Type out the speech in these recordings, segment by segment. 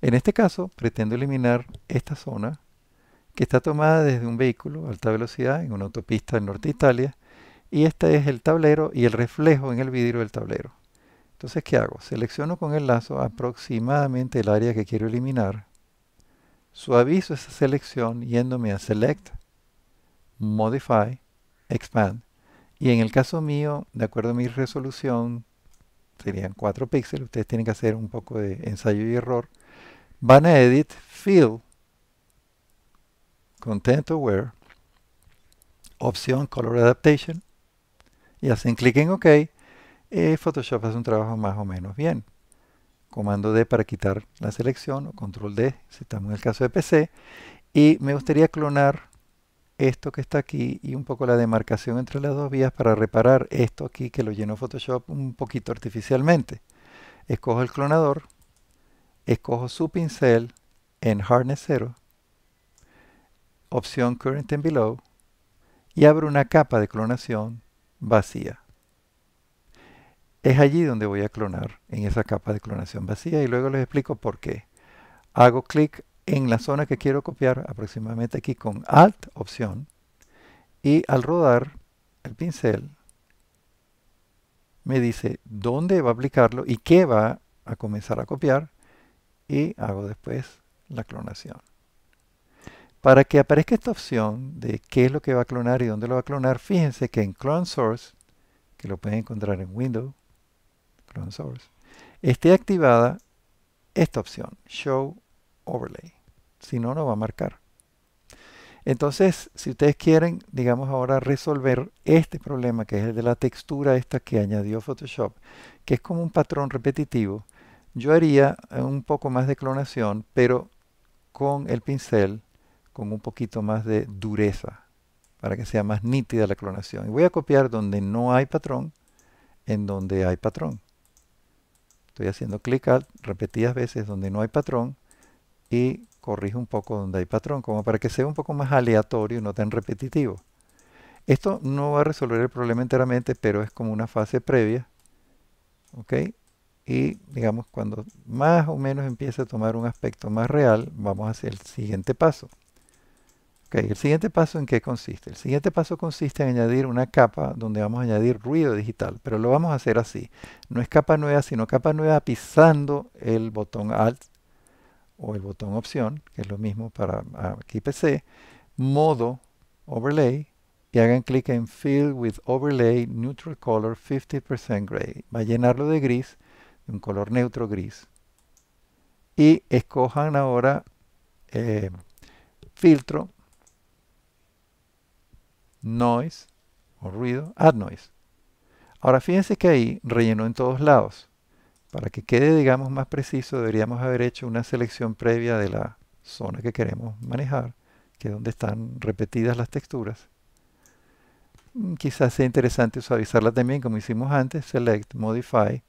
En este caso, pretendo eliminar esta zona que está tomada desde un vehículo alta velocidad en una autopista en norte de Italia y este es el tablero y el reflejo en el vidrio del tablero. Entonces, ¿qué hago? Selecciono con el lazo aproximadamente el área que quiero eliminar, suavizo esa selección yéndome a Select, Modify, Expand. Y en el caso mío, de acuerdo a mi resolución, serían 4 píxeles, ustedes tienen que hacer un poco de ensayo y error, van a edit Fill, content aware opción color adaptation y hacen clic en ok Photoshop hace un trabajo más o menos bien comando D para quitar la selección o control D si estamos en el caso de PC y me gustaría clonar esto que está aquí y un poco la demarcación entre las dos vías para reparar esto aquí que lo llenó Photoshop un poquito artificialmente escojo el clonador escojo su pincel en Hardness 0, opción Current and Below, y abro una capa de clonación vacía. Es allí donde voy a clonar, en esa capa de clonación vacía, y luego les explico por qué. Hago clic en la zona que quiero copiar, aproximadamente aquí con Alt, opción, y al rodar el pincel, me dice dónde va a aplicarlo y qué va a comenzar a copiar y hago después la clonación. Para que aparezca esta opción de qué es lo que va a clonar y dónde lo va a clonar, fíjense que en Clone Source, que lo pueden encontrar en Windows, Clone Source, esté activada esta opción, Show Overlay. Si no, no va a marcar. Entonces, si ustedes quieren, digamos ahora, resolver este problema, que es el de la textura esta que añadió Photoshop, que es como un patrón repetitivo, yo haría eh, un poco más de clonación, pero con el pincel, con un poquito más de dureza, para que sea más nítida la clonación. Y voy a copiar donde no hay patrón, en donde hay patrón. Estoy haciendo clic alt repetidas veces donde no hay patrón y corrijo un poco donde hay patrón, como para que sea un poco más aleatorio y no tan repetitivo. Esto no va a resolver el problema enteramente, pero es como una fase previa. ¿ok? y digamos cuando más o menos empiece a tomar un aspecto más real, vamos a hacer el siguiente paso. el siguiente paso en qué consiste? El siguiente paso consiste en añadir una capa donde vamos a añadir ruido digital, pero lo vamos a hacer así. No es capa nueva, sino capa nueva pisando el botón Alt o el botón Opción, que es lo mismo para aquí PC, modo Overlay, y hagan clic en Fill with Overlay Neutral Color 50% Gray. Va a llenarlo de gris un color neutro gris. Y escojan ahora eh, filtro, noise o ruido, add noise. Ahora fíjense que ahí rellenó en todos lados. Para que quede, digamos, más preciso, deberíamos haber hecho una selección previa de la zona que queremos manejar, que es donde están repetidas las texturas. Mm, quizás sea interesante suavizarla también, como hicimos antes, Select, Modify,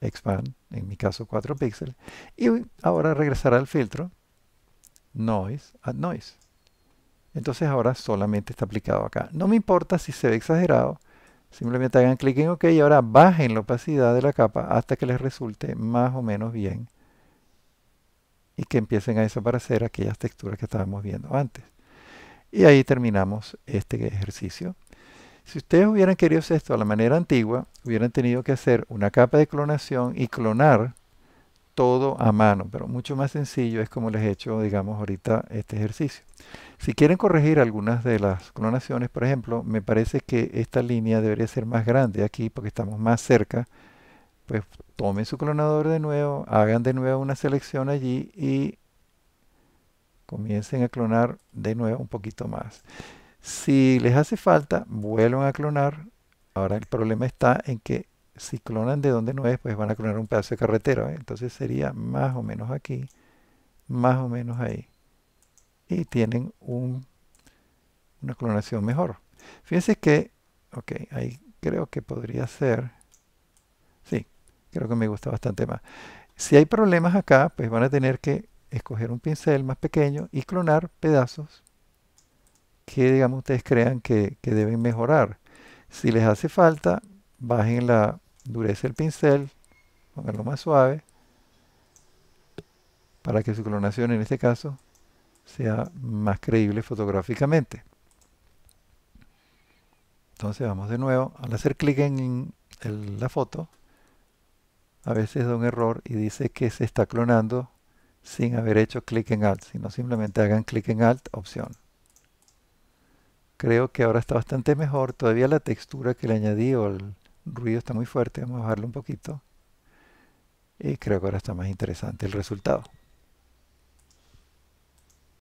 expand, en mi caso 4 píxeles. Y ahora regresar al filtro noise at noise. Entonces ahora solamente está aplicado acá. No me importa si se ve exagerado, simplemente hagan clic en OK y ahora bajen la opacidad de la capa hasta que les resulte más o menos bien y que empiecen a desaparecer aquellas texturas que estábamos viendo antes. Y ahí terminamos este ejercicio. Si ustedes hubieran querido hacer esto a la manera antigua, hubieran tenido que hacer una capa de clonación y clonar todo a mano, pero mucho más sencillo es como les he hecho, digamos, ahorita este ejercicio. Si quieren corregir algunas de las clonaciones, por ejemplo, me parece que esta línea debería ser más grande aquí porque estamos más cerca, pues tomen su clonador de nuevo, hagan de nuevo una selección allí y comiencen a clonar de nuevo un poquito más. Si les hace falta, vuelven a clonar. Ahora el problema está en que si clonan de donde no es, pues van a clonar un pedazo de carretera. Entonces sería más o menos aquí, más o menos ahí. Y tienen una clonación mejor. Fíjense que, ok, ahí creo que podría ser. Sí, creo que me gusta bastante más. Si hay problemas acá, pues van a tener que escoger un pincel más pequeño y clonar pedazos que digamos ustedes crean que, deben mejorar. Si les hace falta, bajen la dureza del pincel, ponganlo más suave, para que su clonación en este caso sea más creíble fotográficamente. Entonces vamos de nuevo, al hacer clic en la foto, a veces da un error y dice que se está clonando sin haber hecho clic en Alt, sino simplemente hagan clic en Alt, opción creo que ahora está bastante mejor. Todavía la textura que le añadí o el ruido está muy fuerte. Vamos a bajarlo un poquito. Y creo que ahora está más interesante el resultado.